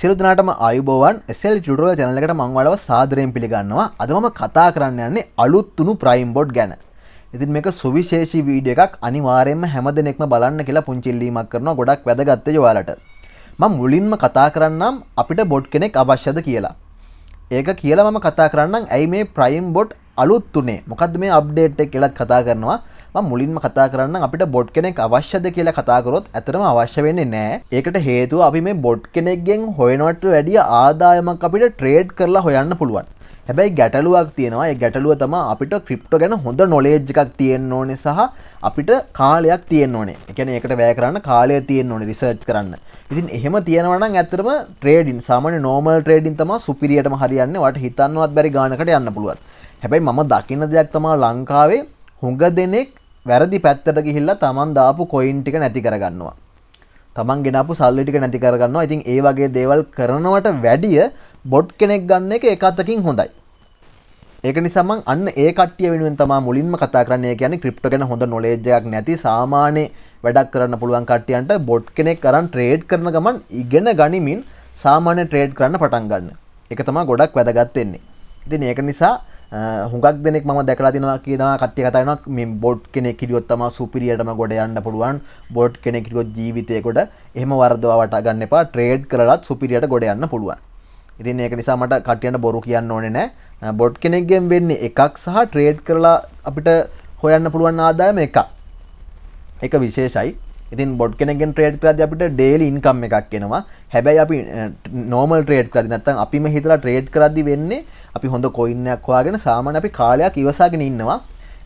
සිරුදනාටම අයුබෝවන් එසල් චුටරෝ ජනලකට මංවලව සාදරයෙන් පිළිගන්නවා අදමම කතා කරන්න යන්නේ අලුත්තුනු ප්‍රයිම් බොඩ් ගැන ඉතින් මේක සුවිශේෂී වීඩිය එකක් අනිවාරයෙන්ම හැම දෙනෙක්ම බලන්න කියලා පුංචිල්ලීමක් කරන ගොඩක් වැදගත්ත ජවාලට මං මුලින්ම කතා කරන්නම් අපිට බොඩ් කෙනෙක් අවශ්‍යද කියලා ඒක කියලා මම කතා කරන්නම් ඇයි මේ ප්‍රයිම් බොඩ් අලුත්තුනේ මොකද මේ අප්ඩේට් එක කියලත් කතා කරනවා මුලින්ම කතා කරන්න අපිට බොඩ් කෙනෙක් අවශ්‍යද කියලා කතාකරොත් ඇතරම අවශ්‍ය වෙන්නේ නෑ ඒකට හේතුව අපි මේ බොඩ් කෙනෙක්ගෙන් හොයනොට වැඩිය ආදායමක් අපිට ට්‍රේඩ් කරලා හොයන්න පුළුවන් හැබැයි ගැටලුවක් තියෙනවා ඒ ගැටලුව තම අපිට ක්‍රිප්ට ගැන හොඳ නොලේජ් එකක් තියෙන්න ඕනේ සහ අපිට කාලයක් තියෙන්න ඕනේ එකන ඒකට වැය කරන්න කාලය තියෙන්න ඕනේ රිසර්ච් කරන්න ඉතින් එහෙම තියෙනවනම් ඇත්තරම ට්‍රේඩින් සාමාන්‍ය නෝමල් ට්‍රේඩින් තම සුපිරියටම හරියන්නේ වට හිතන්නවත් බැරි ගානකට යන්න පුළුවන් හැබැයි මම දකින්න දෙයක් තමා ලංකාවේ හුඟ දෙනෙක් වැරදි පැත්තට ගිහිල්ලා Taman දාපු කොයින් ටික නැති කරගන්නවා. Taman ගෙනාපු සල්ලි ටික නැති කරගන්නවා. ඉතින් ඒ වගේ දේවල් කරනවට වැඩිය බොට් කෙනෙක් ගන්න එක එකතකින් හොඳයි. ඒක නිසා මම අන්න ඒ කට්ටිය වෙනුවෙන් තමයි මුලින්ම කතා කරන්නේ. ඒ කියන්නේ ක්‍රිප්ටෝ ගැන හොඳ නොලෙජ් එකක් නැති සාමාන්‍ය වැඩක් කරන්න පුළුවන් කට්ටියන්ට බොට් කෙනෙක් අරන් ට්‍රේඩ් කරන ගමන් ඉගෙන ගනිමින් සාමාන්‍ය ට්‍රේඩ් කරන්න පටන් ගන්න. ඒක තමයි ගොඩක් වැදගත් වෙන්නේ. ඉතින් ඒක නිසා හුඟක් දෙනෙක් ම දැකලා තිනවා කියනවා කට්ටිය කතානක් මේ බොඩ් කෙනෙක් කිරියොත්තම සුපිරියටම ගොඩ යන්න පුළුවන් බොඩ් කෙනෙකිරොත් ජීවිතයකොට එහම වර්දවා වට ගන්න එපා ට්‍රේඩ් කරලත් සුපිරියට ගොඩ යන්න පුළුවන් ඉතින් ඒක නිසා මට කටයන්න බොරු කියන්න ඕනෙ නෑ බොඩ් කෙනෙක්ගෙන් වෙන්නේ එකක් සහ ට්‍රේඩ් කරලා අපිට හොයන්න පුළුවන් ආදායම එකක් එක විශේෂයි ඉතින් බොඩ් කෙනෙගෙන් ට්‍රේඩ් කරද්දී අපිට ඩේලි ඉන්කම් එකක් එනවා. හැබැයි අපි නෝමල් ට්‍රේඩ් කරද්දී නැත්නම් අපිම හිතලා ට්‍රේඩ් කරද්දී වෙන්නේ අපි හොඳ කොයින් එකක් හොයාගෙන සාමාන්‍ය අපි කාලයක් ඉවසාගෙන ඉන්නවා.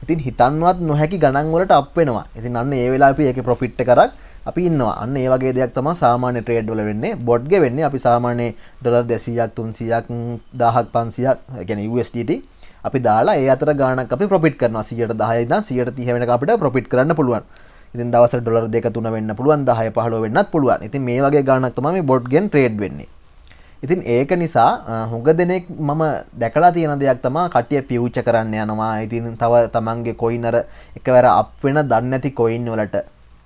ඉතින් හිතන්නවත් නොහැකි ගණන් වලට අප් වෙනවා. ඉතින් අන්න ඒ වෙලාව අපි ඒකේ ප්‍රොෆිට් කරක් අපි ඉන්නවා. අන්න ඒ වගේ දෙයක් තමයි සාමාන්‍ය ට්‍රේඩ් වල වෙන්නේ. බොඩ් ගේ වෙන්නේ අපි සාමාන්‍ය ඩොලර් 200ක් 300ක් 1000ක් 500ක් ඒ කියන්නේ USDT අපි දාලා ඒ අතර ගාණක් අපි ප්‍රොෆිට් කරනවා 110 ඉඳන් 130 වෙනකම් අපිට ප්‍රොෆිට් කරන්න පුළුවන්. ඉතින් දවස ඩොලර් දෙක තුන වෙන්න පුළුවන් 10 15 වෙන්නත් පුළුවන්. ඉතින් මේ වගේ ගාණක් තමයි මේ බොට් ගෙන් ට්‍රේඩ් වෙන්නේ. ඉතින් ඒක නිසා හුඟ දෙනෙක් මම දැකලා තියෙන දෙයක් තමයි කටිය පියුච් කරන්න යනවා. ඉතින් තව තමන්ගේ කොයින් අර එකවර අප් වෙන දන්නේ නැති කොයින් වලට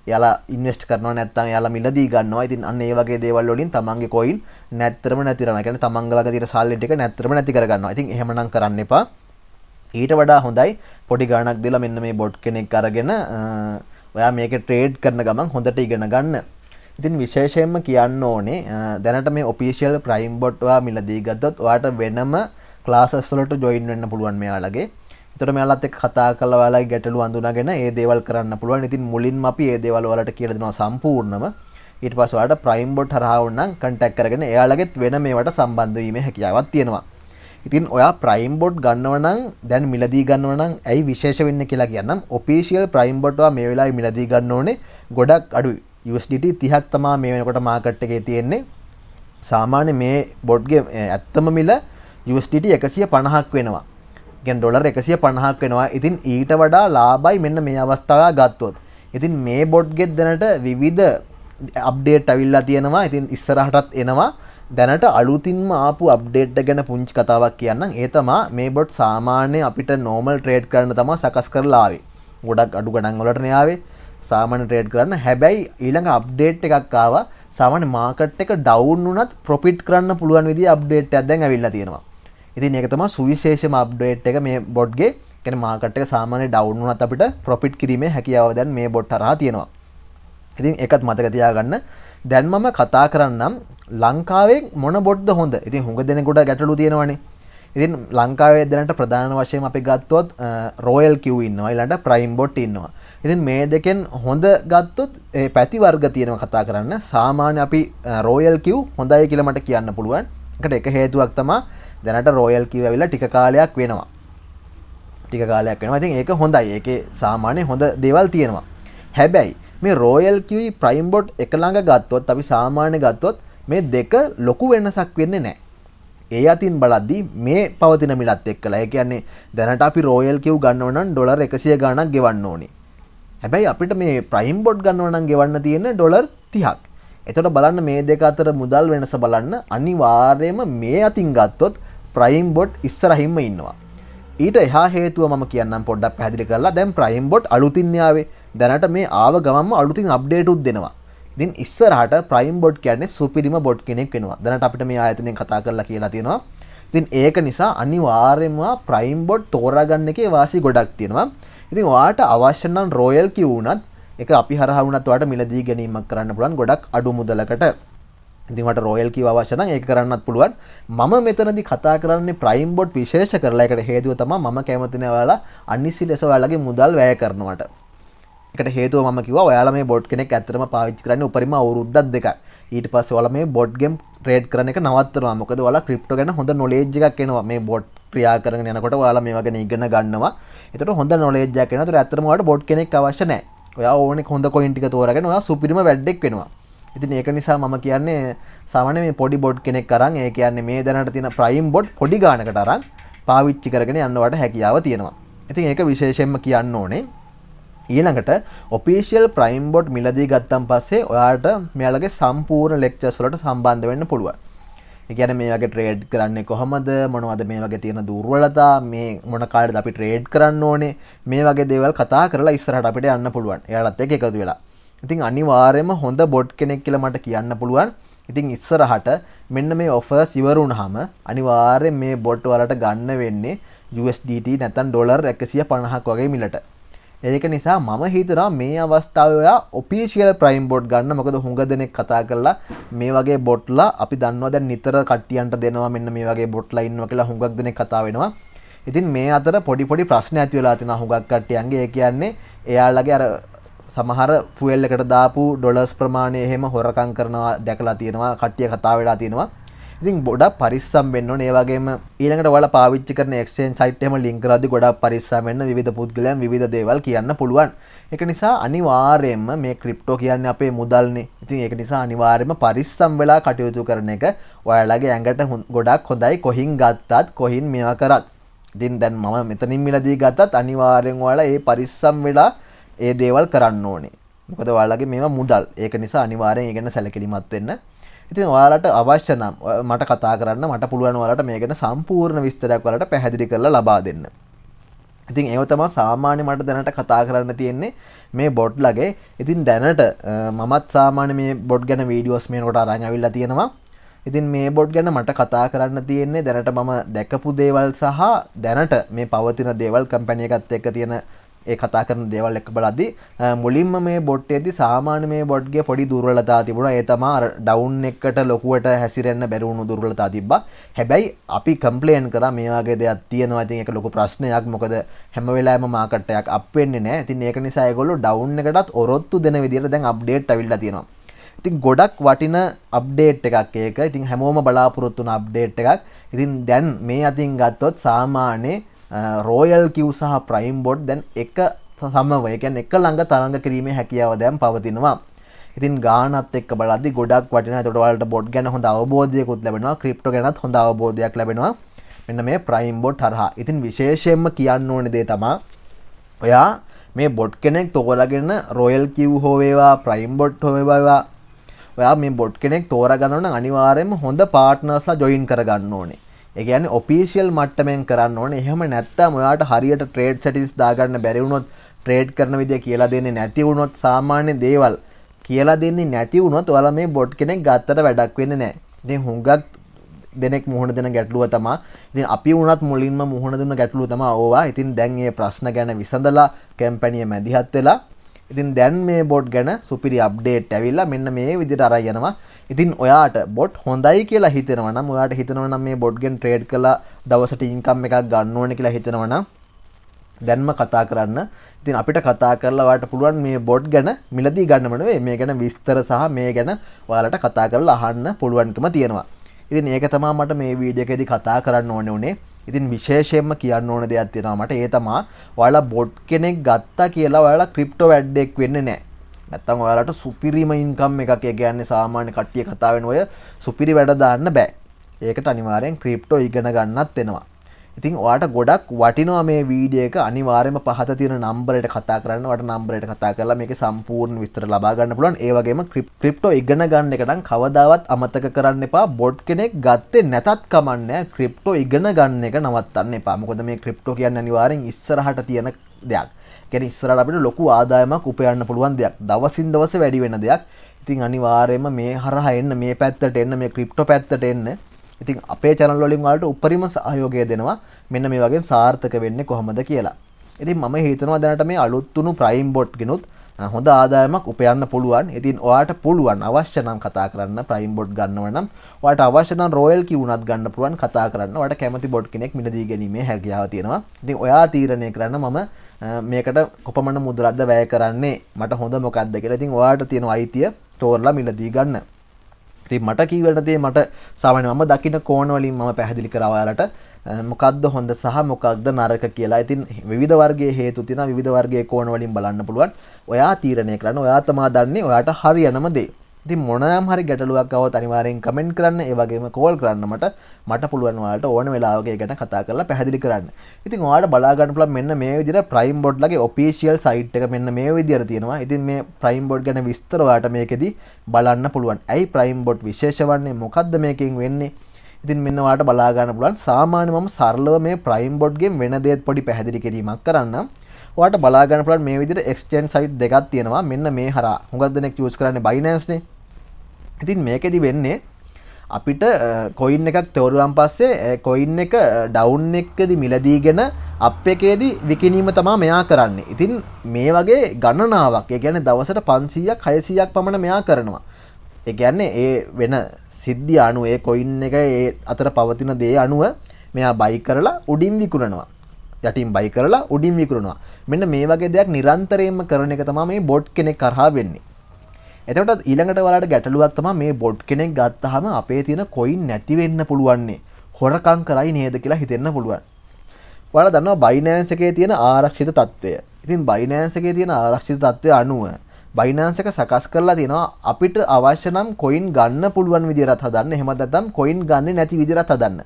යාලා ඉන්වස්ට් කරනවා නැත්නම් යාලා මිලදී ගන්නවා. ඉතින් අන්න ඒ වගේ දේවල් වලින් තමන්ගේ කොයින් නැත්තරම නැති කරනවා. කියන්නේ තමන්ගේ ළඟ තියෙන සල්ලෙට් එක නැත්තරම නැති කරගන්නවා. ඉතින් එහෙමනම් කරන්න එපා. ඊට වඩා හොඳයි පොඩි ගාණක් දීලා මෙන්න මේ බොට් කෙනෙක් අරගෙන ඔයා මේක ට්‍රේඩ් කරන ගමන් හොඳට ඉගෙන ගන්න ඉතින් විශේෂයෙන්ම කියන්න ඕනේ දැනට මේ ඔපිසිියල් ප්‍රයිම් බොට්වා මිලදී ගත්තොත් වාට වෙනම ලාසස්ලට ජොයින් වෙන්න පුළුවන් මෙයාලගේ තොර මෙයාලත් එක් කතා කලවලා ගැටලු අඳුනගෙන ඒ දේවල් කරන්න පුළුවන් ඉතින් මුලින්ම අපි ඒ දේවල් වලට කියලා දෙනවා සම්පූර්ණම ඊට පස්සේ ඔයාලට ප්‍රයිම් බොට් හරහා වුණනම් කන්ටැක්ට් කරගෙන එයාලගෙත් වෙන මේවට සම්බන්ධ වීමේ හැකියාවක් තියෙනවා ඉතින් ඔයා ප්‍රයිම් බොඩ් ගන්නවනම් දැන් මිලදී ගන්නවනම් ඇයි විශේෂ වෙන්න කියලා කියන්නම් ඔපිෂියල් ප්‍රයිම් බොඩ්වා මේ වෙලා මිලදී ගන්න ඕනේ ගොඩක් අඩු USDT තිහක් තමා මේ වෙනකොට මාකට් එකේ තියෙන්නේ සාමාන්‍ය මේ බොඩ්ගේ ඇත්තම මිල USDT එකසිය පණහක් වෙනවා ගැන් ඩොලර් එකසිය පණහක් වෙනවා ඉතින් ඊට වඩා ලාබයි මෙන්න මේ අවස්ථාව ගත්තොත් ඉතින් මේ බොඩ්ගෙත් දැනට විවිධ අප්ඩේට් අවිල්ලා තියෙනවා ඉතින් ඉස්සරහටත් එනවා දැනට අලුතින්ම ආපු අප්ඩේට් ගැන පුංචි කතාවක් කියන්නම් ඒ තමා මේ බොට් සාමාන්‍ය අපිට නෝමල් ට්‍රේඩ් කරන්න තමා සකස් කරලාවේ ගොඩක් අඩු ගණන් වලට නයාවේ සාමාන්‍ය ට්‍රේඩ් කරන්න හැබැයි ඊළඟ අප්ඩේට් එකක් ආවා සාමාන්‍ය මාකට් එක ඩවුන් වුණත් ප්‍රොෆිට් කරන්න පුළුවන් විදිහ අප්ඩේට් එකක් දැන් ඇවිල්ලා තියෙනවා ඉතින් ඒක තමයි සුවිශේෂම අප්ඩේට් එක මේ බොඩ්ගේ කියන්නේ මාකට් එක සාමාන්‍ය ඩවුන් වුණත් අපිට ප්‍රොෆිට් කිරීමේ හැකියාව දැන් මේ බොඩ් හරහා තියෙනවා ඉතින් ඒකත් මතක තියාගන්න දැන් මම කතා කරන්නම් ලංකාවේ මොන බොඩ්ද හොඳ ඉතින් හුඟ දෙනෙකුට ගැටලු තියෙනවනේ ඉතින් ලංකාවේ දැනට ප්‍රධාන වශයෙන් අපි ගත්තොත් රෝයල් කිව් ඉන්නවා ඊළඟට ප්‍රයිම් බොට් ඉන්නවා ඉතින් මේ දෙකෙන් හොඳ ගත්තොත් ඒ පැති වර්ග තියෙනවා කතා කරන්න සාමාන්‍ය අපි රෝයල් කිව් හොඳයි කියලා මට කියන්න පුළුවන් ඒකට එක හේතුවක් තමයි දැනට රෝයල් කිව් ඇවිල්ලා ටික කාලයක් වෙනවා ටික කාලයක් වෙනවා ඉතින් ඒක හොඳයි ඒකේ සාමාන්‍ය හොඳ දේවල් තියෙනවා හැබැයි මේ රෝයල් කිවි ප්‍රයිම් බොඩ් එක ළඟ ගත්තොත් අපි සාමාන්‍ය ගත්තොත් මේ දෙක ලොකු වෙනසක් වෙන්නේ නැහැ. ඒ අතින් බලද්දී මේ පවතින මිලත් එක්කලා. ඒ කියන්නේ දැනට අපි රෝයල් කිව් ගන්නව නම් ඩොලර් 100 ගණන් ගෙවන්න ඕනේ. හැබැයි අපිට මේ ප්‍රයිම් බොඩ් ගන්නව නම් ගෙවන්න තියෙන්නේ ඩොලර් 30ක්. එතකොට බලන්න මේ දෙක අතර මුදල් වෙනස බලන්න අනිවාර්යයෙන්ම මේ අතින් ගත්තොත් ප්‍රයිම් බොඩ් ඉස්සරහින්ම ඉන්නවා. ඊට එහා හේතුව මම කියන්නම් පොඩ්ඩක් පැහැදිලි කරලා දැන් ප්‍රයිම් බොට් අලුතින් යාවේ දැනට මේ ආව ගමන්ම අලුතින් අප්ඩේට් උත් දෙනවා ඉතින් ඉස්සරහට ප්‍රයිම් බොඩ් කියන්නේ සුපිරිම බොඩ් කෙනෙක් වෙනවා දැනට අපිට මේ ආයතනයෙන් කතා කරලා කියලා තියෙනවා ඉතින් ඒක නිසා අනිවාර්යයෙන්ම ප්‍රයිම් බොඩ් තෝරාගන්න එකේ වාසි ගොඩක් තියෙනවා ඉතින් ඔයාට අවශ්‍ය නම් රොයල් කිව්වුණත් ඒක අපි හරහා වුණත් ඔයාට මිලදී ගැනීමක් කරන්න පුළුවන් ගොඩක් අඩු මුදලකට දිවට රෝයල් කිව අවශ්‍යන ඒ කරන්නත් පුළුවන් මම මෙතනදි කතා කරන්නේ ප්‍රයිම් බොඩ් විශේෂ කරලාකට හේතුව තම ම කැමතින වාලා අනිසි ලෙස ඔයාලගේ මුදල් වැය කරනවට එකට හේතුව ම කිව ඔයාල මේ බොඩ් කෙනෙක් ඇතරම පාවිච්චි කරන්න උපරිම අවුරුද්දක් දෙක ඊට පස්ස වල මේ බොඩ් ගෙම් ට්‍රේඩ් කරන එක නවත්තරවා මොකද වල ක්‍රිප්ට ගැන හොඳ නොලේජ්ජක් එනවා මේ බොඩ් ක්‍රියා කරන යනකොට වාලා මේ වගෙන ඉගෙන ගන්නවා එතට හොඳ නොලේජ්ජක් එන තුර ඇතරමට බොඩ් කෙනෙක් අවශ්‍යනෑ ඔයා ඕනෙ හොඳ කොයින්ටික තෝරගෙන ඔයා සුපිරිම වැඩ්ඩෙක් වෙනවා ඉතින් ඒක නිසා මම කියන්නේ සාමාන්‍ය මේ පොඩි බොඩ් කෙනෙක් අරන් ඒ කියන්නේ මේ දැනට තියෙන ප්‍රයිම් බොඩ් පොඩි ගානකට අරන් පාවිච්චි කරගෙන යන්නවට හැකියාව තියෙනවා. ඉතින් ඒක විශේෂයෙන්ම කියන්න ඕනේ. ඊළඟට ඔෆිෂියල් ප්‍රයිම් බොඩ් මිලදී ගත්තන් පස්සේ ඔයාට මෙයාලගේ සම්පූර්ණ ලෙක්චර්ස් වලට සම්බන්ධ වෙන්න පුළුවන්. ඒ කියන්නේ මේ වගේ ට්‍රේඩ් කරන්නේ කොහමද? මොනවද මේ වගේ තියෙන දුර්වලතා? මේ මොන කාලෙද අපි ට්‍රේඩ් කරන්න ඕනේ? මේ වගේ දේවල් කතා කරලා ඉස්සරහට අපිට යන්න පුළුවන්. එයාලත් එක්ක එකතු වෙලා. ඉතින් අනිවාර්යයෙන්ම හොඳ බොඩ් කෙනෙක් කියලා මට කියන්න පුළුවන්. ඉතින් ඉස්සරහට මෙන්න මේ ඔෆර්ස් ඉවර වුණාම අනිවාර්යයෙන් මේ බොඩ් වලට ගන්න වෙන්නේ USDT නැත්නම් ඩොලර් 150ක් වගේ මිලට. ඒක නිසා මම හිතනවා මේ අවස්ථාවේ ඔයා ඔෆිෂියල් ප්‍රයිම් බොඩ් ගන්න. මොකද හුඟ දෙනෙක් කතා කරලා මේ වගේ බොට්ලා අපි දන්නවා දැන් නිතර කට්ටියන්ට දෙනවා මෙන්න මේ වගේ බොට්ලා ඉන්නවා කියලා හුඟක් දෙනෙක් කතා වෙනවා. ඉතින් මේ අතර පොඩි පොඩි ප්‍රශ්න ඇති වෙලා තියෙනවා හුඟක් කට්ටියන්ගේ. ඒ කියන්නේ එයාලගේ අර සමහර පුවල්ලකට දාපු ඩොලස් ප්‍රමාණය එහෙම හොරකං කරනවා දැකලා තියෙනවා කට්ටිය කතා වෙලා තියෙනවා ඉතින් බොඩක් පරිස්සම් වෙන්න ඕනේ ඒ වගේම ඊළඟට ඔයාලා පාවිච්චි කරන එක්ස්චේන්ජ් සයිට් එකම ලින්ක් කරද්දී ගොඩක් පරිස්සම් වෙන්න විවිධ පුද්ගලයන් විවිධ දේවල් කියන්න පුළුවන් ඒක නිසා අනිවාර්යයෙන්ම මේ ක්‍රිප්ටෝ කියන්නේ අපේ මුදල්නේ ඉතින් ඒක නිසා අනිවාර්යයෙන්ම පරිස්සම් වෙලා කටයුතු කරන එක ඔයාලගේ ඇඟට ගොඩක් හොඳයි කොහින් ගත්තත් කොහින් මේවා කරත් ඉතින් දැන් මම මෙතනින් මිලදී ගත්තත් අනිවාර්යෙන් ඔයාලා ඒ පරිස්සම් වෙලා ඒ දේවල් කරන්න ඕනේ මොකද ඔයාලගේ මේවා මුදල් ඒක නිසා අනිවාර්යෙන් ඒ ගැන සැලකිලිමත් වෙන්න ඉතින් ඔයාලට අවශ්‍ය නම් මට කතා කරන්න මට පුළුවන් ඔයාලට මේ ගැන සම්පූර්ණ විස්තරයක් ඔයාලට පැහැදිලි කරලා ලබා දෙන්න ඉතින් ඒව තමා සාමාන්‍ය මට දැනට කතා කරන්න තියෙන්නේ මේ බොඩ් ලගේ ඉතින් දැනට මමත් සාමාන්‍ය මේ බොඩ් ගැන වීඩියෝස් මේ කොට අරන් ඇවිල්ලා තියෙනවා ඉතින් මේ බොඩ් ගැන මට කතා කරන්න තියෙන්නේ දැනට මම දැකපු දේවල් සහ දැනට මේ පවතින දේවල් කම්පැනි එකත් එක්ක තියෙන ඒ කතා කරන දේවල් එක බලද්දි මුලින්ම මේ බොට් එකේදී සාමාන්‍ය මේ බොට්ගේ පොඩි දුර්වලතා තිබුණා. ඒ තමයි අර ඩවුන් එකට ලොකුවට හැසිරෙන්න බැරි වුණු දුර්වලතා තිබ්බා. හැබැයි අපි කම්ප්ලේන් කරා මේ වගේ දෙයක් තියෙනවා. ඉතින් ඒක ලොකු ප්‍රශ්නයක්. මොකද හැම වෙලාවෙම මාකට් එකක් අප් වෙන්නේ නැහැ. ඉතින් ඒක නිසා ඒගොල්ලෝ ඩවුන් එකටත් ඔරොත්තු දෙන විදිහට දැන් අප්ඩේට් අවිල්ලා තියෙනවා. ඉතින් ගොඩක් වටින අප්ඩේට් එකක් ඒක. ඉතින් හැමෝම බලාපොරොත්තු වුණ අප්ඩේට් එකක්. ඉතින් දැන් මේ අතින් ගත්තොත් සාමාන්‍යයෙන් රෝයල් uh, කිව් සහ ප්‍රයිම් බොඩ් දැන් එක සමවය ගැන් එක ළඟ තරඟ කිරීමේ හැකියාව දැම් පවතිනවා ඉතින් ගානත් එක් බලදි ගොඩක් වටින තොටවලට බොඩ් ගැන හොඳ අවබෝධයකුත් ලැබෙනවා ක්‍රිප්ට ගැනත් හොඳ අවබෝධයක් ලැබෙනවා මෙන්න මේ ප්‍රයිම් බොඩ් හරහා ඉතින් විශේෂයෙන්ම කියන්න ඕන දේ තමා ඔයා මේ බොඩ් කෙනෙක් තෝරගෙන රොයල් කිව් හෝවේවා ප්‍රයිම් බොඩ් හොවේවා ඔයා මේ බොඩ් කෙනෙක් තෝරගන්නවන අනිවාරයෙන් හොඳ පාට්නර්ස්ලා ජොයින් කරගන්න ඕනේ එකගැන ඔපිසිියල් මට්ටමෙන් කරන්න ඕන එහෙම නැත්තම් ඔයාට හරියට ට්‍රේඩ් සටිස් දාගන්න බැරිවුණොත් ට්‍රේඩ් කරන විදිය කියලා දෙන්නේ නැති වුණොත් සාමාන්‍ය දේවල් කියලා දෙන්නේ නැති වුණොත් ඔයාලා මේ බොඩ් කෙනෙක් ගත්තට වැඩක් වෙන්නේ නැහැ. ඉතින් හුඟක් දෙනෙක් මුහුණ දෙන ගැටලුව තමයි. ඉතින් අපි වුණත් මුලින්ම මුහුණ දෙන ගැටලුව තමයි ඕවා. ඉතින් දැන් මේ ප්‍රශ්න ගැන විසඳලා කැම්පැනිය මැදිහත් වෙලා ඉතින් දැන් මේ බොඩ් ගැන සුපිරි අප්ඩේට් ඇවිල්ලා මෙන්න මේ විදිහට අරන් යනවා. ඉතින් ඔයාට බොඩ් හොඳයි කියලා හිතෙනවා නම් ඔයාට හිතෙනවා නම් මේ බොඩ් ගෙන් ට්‍රේඩ් කළා දවසට ඉන්කම් එකක් ගන්න ඕනේ කියලා හිතෙනවා නම් දැන්ම කතා කරන්න. ඉතින් අපිට කතා කරලා ඔයාලට පුළුවන් මේ බොඩ් ගැන මිලදී ගන්නම නෙවෙයි මේ ගැන විස්තර සහ මේ ගැන ඔයාලට කතා කරලා අහන්න පුළුවන්කම තියෙනවා. ඉතින් ඒක තමයි මට මේ වීඩියෝ එකේදී කතා කරන්න ඕනේ උනේ. ඉතින් විශේෂයෙන්ම කියන්න ඕන දෙයක් තියෙනවා මට ඒ තමා ඔයාලා බොඩ් කෙනෙක් ගත්තා කියලා ඔයාලා ක්‍රිප්ටෝ වැඩ්ඩෙක් වෙන්නේ නැහැ. නැත්තම් ඔයාලට සුපිරිම ඉන්කම් එකක් ඒ කියන්නේ සාමාන්‍ය කට්ටිය කතා වෙන ඔය සුපිරි වැඩ දාන්න බෑ. ඒකට අනිවාර්යෙන් ක්‍රිප්ටෝ ඉගෙන ගන්නත් වෙනවා. ඉතින් ඔයාට ගොඩක් වටිනවා මේ වීඩියක අනිවාර්යම පහත තියෙන නම්බරයට කතා කරන්න වට නම්බරයට කතා කරලා මේක සම්පූර්ණ විස්තර ලබා ගන්න පුළුවන් ඒ වගේම ක්‍රිප්ටෝ ඉගෙන ගන්න එක නම් කවදාවත් අමතක කරන්න එපා බොඩ් කෙනෙක් ගත්තේ නැතත් කමන්නේ ක්‍රිප්ටෝ ඉගෙන ගන්න එක නවත්තන්න එපා මොකද මේ ක්‍රිප්ටෝ කියන්නේ අනිවාර්යෙන් ඉස්සරහට තියෙන දෙයක් ගැන ඉස්සරහට අපිට ලොකු ආදායමක් උපයන්න පුළුවන් දෙයක් දවසින් දවස වැඩි වෙන දෙයක් ඉතින් අනිවාර්යයෙන්ම මේ හරහා එන්න මේ පැත්තට එන්න මේ ක්‍රිප්ටෝ පැත්තට එන්න ඉතින් අපේ channel වලින් ඔයාලට උපරිම සහයෝගය දෙනවා මෙන්න මේ වගේ සාර්ථක වෙන්නේ කොහොමද කියලා. ඉතින් මම හිතනවා දැනට මේ අලුත් වුණු Prime bot ගෙනුත් හොඳ ආදායමක් උපයන්න පුළුවන්. ඉතින් ඔයාට පුළුවන් අවශ්‍ය නම් කතා කරන්න ප්‍රයිම් බොඩ් ගන්නව නම් ඔයාට අවශ්‍ය නම් රොයල් කිවුණත් ගන්න පුළුවන් කතා කරන්න. ඔයාට කැමති බොඩ් කෙනෙක් මිලදී ගැනීමේ හැකියාව තියෙනවා. ඉතින් ඔයා තීරණය කරන්න මම මේකට කොපමණ මුදලක්ද වැය කරන්නේ? මට හොඳ මොකක්ද කියලා. ඉතින් ඔයාට තියෙන අයිතිය තෝරලා මිලදී ගන්න. ති මට කීවටදේ මට සාමන ම දකින කෝනවලින් ම පැහදිලි කරවාලට මොකක්ද හොඳ සහ මොකක්ද නරක කියලා ඉතින් විධවර්ගේ හේතු තින විධවර්ගේ කෝනවලින් බලන්න පුළුවන් ඔයා තීරණය කරන්න ඔයා තමා දන්නේ ඔයාට හරි යනමදේ ති මොනම් හරි ගැටලුවක්කව අනිවාරයෙන් කමෙන්ට් කරන්න ඒවගේම කෝල් කරන්නමට මට පුළුවන්වාට ඕන වෙලාගේ ගැන කතා කරලා පැහදිලි කරන්න ඉතින් වාට බලාගන්නපල මෙන්න මේ විදිර ප්‍රයිම් බොඩ්ලගේ ඔපිසිියල් සයිට් එක මෙන්න මේ විදිර තියෙනවා ඉතින් මේ ප්‍රයිම් බොඩ් ගැන විස්තරවාට මේකෙදී බලන්න පුළුවන් ඇයි ප්‍රයිම් බොඩ් විශේෂ වන්නේ මොකක්ද මේකින් වෙන්නේ ඉතින් මෙන්නවාට බලාගන්න පුලන් සාමාන්‍ය මම සරලව මේ ප්‍රයිම් බොඩ්ගේ වෙන දේත් පොඩි පැහැදිලි කිරීමක් කරන්න වාට බලාගන්න පුලන් මේ විදිහට එක්ස්චේන්ජ් සයිට් දෙකක් තියෙනවා මෙන්න මේ හරහා හුඟක් දෙනෙක් යූස් කරන්නේ Binance නේ ඉතින් මේකෙදි වෙන්නේ අපිට කොයින් එකක් තවරුවන් පස්සේ කොයින් එක ඩවුන් එක්කද මිලදීගෙන අප එකේදී විකිනීම තමා මෙයා කරන්න ඉතින් මේ වගේ ගණනාවක් ගැන දවසට පන්සීයක් හයසියක් පමණ මෙයා කරනවා එකන්නේ ඒ වෙන සිද්ධි අනුව ඒ කොයින් එක ඒ අතර පවතින දේ අනුව මෙයා බයි කරලා උඩින් විකුණනවා යටින් බයි කරලා උඩින් විකරුණවා මෙන්න මේ වගේ දෙයක් නිරන්තරයෙන්ම කරන එක තමා මේ බොඩ් කෙනෙක් කරහා වෙන්නේ එතට ඊළඟට වලට ගැටලුවක් තම මේ බොඩ් කෙනෙක් ගත්තහම අපේ තියෙන කොයින් නැතිවෙන්න පුළුවන්නේ හොරකං කරයි නේද කියලා හිතෙන්න පුළුවන් වල දන්නවා බයිනෑන්ස එකේ තියෙන ආරක්ෂිත තත්ත්වය ඉතින් බයිනෑන්ස එකේ තියෙන ආරක්ෂිත තත්ත්වය අනුව බයිනෑන්ස එක සකස් කරලා තියෙනවා අපිට අවශ්‍ය නම් කොයින් ගන්න පුළුවන් විදිහට හදන්න එහෙම නැත්නම් කොයින් ගන්න නැති විදිහට හදන්න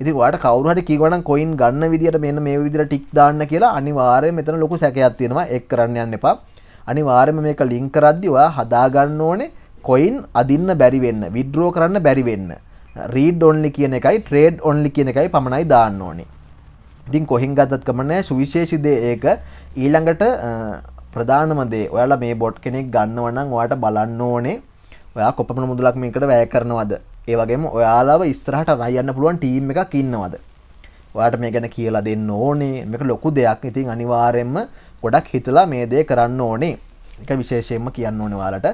ඉතින් ඔයාලට කවුරු හරි කිව්වනම් කොයින් ගන්න විදිහට මෙන්න මේ විදිහට ටික් දාන්න කියලා අනිවාර්යයෙන් මෙතන ලොකු සැකයක් තියෙනවා ඒක කරන්න යන්න එපා අනිවාර්යයෙන්ම මේක ලින්ක් කරද්දී ඔයා හදාගන්න ඕනේ කොයින් අදින්න බැරි වෙන්න, withdraw කරන්න බැරි වෙන්න. read only කියන එකයි trade only කියන එකයි පමණයි දාන්න ඕනේ. ඉතින් කොහෙන් ගත්තත් කමක් නැහැ සුවිශේෂී දේ ඒක ඊළඟට ප්‍රධානම දේ ඔයාලා මේ බොට් කෙනෙක් ගන්නව නම් ඔයාට බලන්න ඕනේ ඔයා කොපමණ මුදලක් මේකට වැය කරනවද ඒ වගේම ඔයාලව ඉස්සරහට රයන්න පුළුවන් ටීම් එකක් ඉන්නවද ඔයාට මේ ගැන කියලා දෙන්න ඕනේ. මේක ලොකු දෙයක්. ඉතින් අනිවාර්යයෙන්ම ගොඩක් හිතලා මේ දේ කරන්න ඕනේ. එක විශේෂයෙන්ම කියන්න ඕනේ ඔයාලට.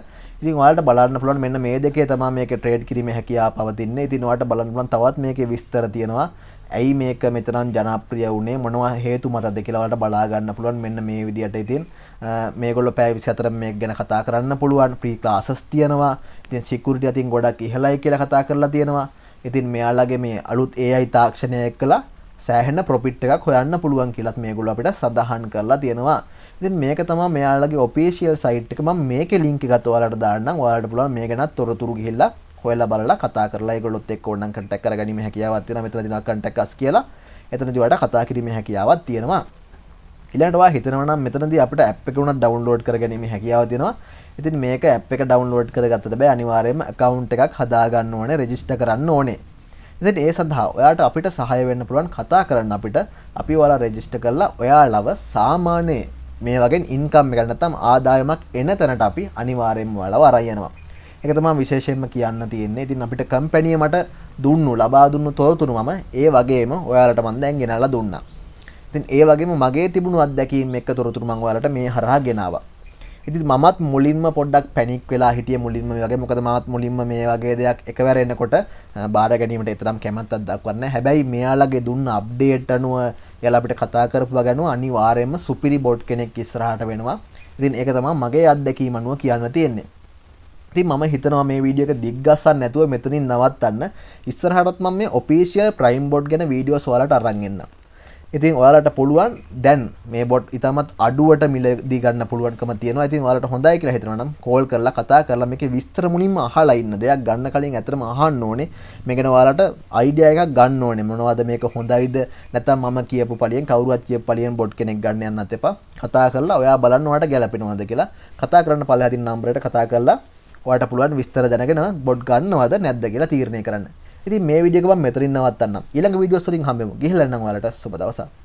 ඉතින් ඔයාලට බලන්න පුළුවන් මෙන්න මේ දෙකේ තමයි මේක ට්‍රේඩ් කිරීමේ හැකියාව පවතින්නේ. ඉතින් ඔයාලට බලන්න පුළුවන් තවත් මේකේ විස්තර තියෙනවා. ඇයි මේක මෙතරම් ජනප්‍රිය වුණේ මොනවා හේතු මතද කියලා ඔයාලට බලා ගන්න පුළුවන් මෙන්න මේ විදියට ඉතින් මේගොල්ලෝ පැය 24 මේක ගැන කතා කරන්න පුළුවන් ප්‍රී ක්ලාසස් තියෙනවා ඉතින් සිකියුරිටි අතින් ගොඩක් ඉහළයි කියලා කතා කරලා තියෙනවා ඉතින් මෙයාලගේ මේ අලුත් AI තාක්ෂණය එක්කලා සෑහෙන්න ප්‍රොපිට් එකක් හොයන්න පුළුවන් කියලත් මේගොල්ලෝ අපිට සඳහන් කරලා තියෙනවා. ඉතින් මේක තමයි මෙයාලගේ ඔෆිෂියල් සයිට් එක මම මේකේ ලින්ක් එකත් ඔයාලට දාන්නම්. ඔයාලට පුළුවන් මේ ගැනත් තොරතුරු ගිහිල්ලා හොයලා බලලා කතා කරලා ඒගොල්ලොත් එක්ක ඕනනම් කන්ටැක්ට් කරගැනීමේ හැකියාවක් තියෙනවා. මෙතන දිනවා කන්ටැක්ට් අස් කියලා. එතනදී ඔයාලට කතා කිරීමේ හැකියාවක් තියෙනවා. ඊළඟට ඔයා හිතනවා නම් මෙතනදී අපිට ඇප් එක උනත් ඩවුන්ලෝඩ් කරගැනීමේ හැකියාව තියෙනවා. ඉතින් මේක ඇප් එක ඩවුන්ලෝඩ් කරගත්තට බෑ අනිවාර්යයෙන්ම account එකක් හදාගන්න ඕනේ, register කරන්න ඕනේ. ඉතින් ඒ සඳහා ඔයාට අපිට සහය වෙන්න පුළුවන් කතා කරන්න අපිට අපි ඔයාලා රෙජිස්ටර් කරලා ඔයාලව සාමාන්‍ය මේ වගේ ඉන්කම් එකක් නැත්නම් ආදායමක් එන තැනට අපි අනිවාර්යයෙන්ම ඔයාලව අරන් යනවා. ඒක තමයි විශේෂයෙන්ම කියන්න තියෙන්නේ. ඉතින් අපිට කම්පැනි මට දුන්නු ලබා දුන්නු තොරතුරු මම ඒ වගේම ඔයාලට මම දැන් ගෙනල්ලා දුන්නා. ඉතින් ඒ වගේම මගේ තිබුණු අත්දැකීම් එක්ක තොරතුරු මම ඔයාලට මේ හරහා ගෙනාවා. ඉති මත් මුලින්ම පොඩ්ඩක් පැනික් වෙලා හිටිය මුලින්ම වගේ මොකද මත් මුලින්ම මේ වගේ දෙයක් එකවැරෙන්න්නකොට බාර ගැනීමට එතරම් කැමත්තත් දක්වන්න හැබැයි මෙයාලගේ දුන්න අප්ඩේට් අනුව යලාපිට කතා කරපු ගැනු අනිවාරයම සුපිරි බොඩ් කෙනෙක් ඉස්රහට වෙනවා ඉතින් එක තමා මගේ අත්දැකීමනුව කියන්න තියෙන්නේ ඉතින් මම හිතනවා මේ වීඩියෝ එක දිග්ගස්සන්න නැතුව මෙතනින් නවත්තන්න ඉස්සරහටත් මම මේ ඔෆිෂියල් ප්‍රයිම් බොඩ් ගැන වීඩියෝස් වලට අරන් එන්නම් ඉතින් ඔයාලට පුළුවන් දැන් මේ බොට් ඉතාමත් අඩුවට මිලදී ගන්න පුළුවන්කම තියෙනවා. ඉතින් ඔයාලට හොඳයි කියලා හිතනවා නම් කෝල් කරලා කතා කරලා මේකේ විස්තර මුලින්ම අහලා ඉන්න. දෙයක් ගන්න කලින් ඇත්තටම අහන්න ඕනේ. මේ ගැන ඔයාලට අයිඩියා එකක් ගන්න ඕනේ. මොනවද මේක හොඳයිද? නැත්නම් මම කියපු පළියෙන් කවුරුවත් කියපු පළියෙන් බොට් කෙනෙක් ගන්න යන්නත් එපා. කතා කරලා ඔයා බලන්න ඔයාලට ගැලපෙනවද කියලා. කතා කරන්න පල්ලෙහා තියෙන නම්බරයට කතා කරලා ඔයාට පුළුවන් විස්තර දැනගෙන බොඩ් ගන්නවද නැද්ද කියලා තීරණය කරන්න. ඉතින් මේ විඩියක මෙතරින් නවත්තන්න ඊළඟ වීඩියෝ වලින් හම්බෙමු ගිහිල්ලා නම් ඔයාලට සුබ දවසක්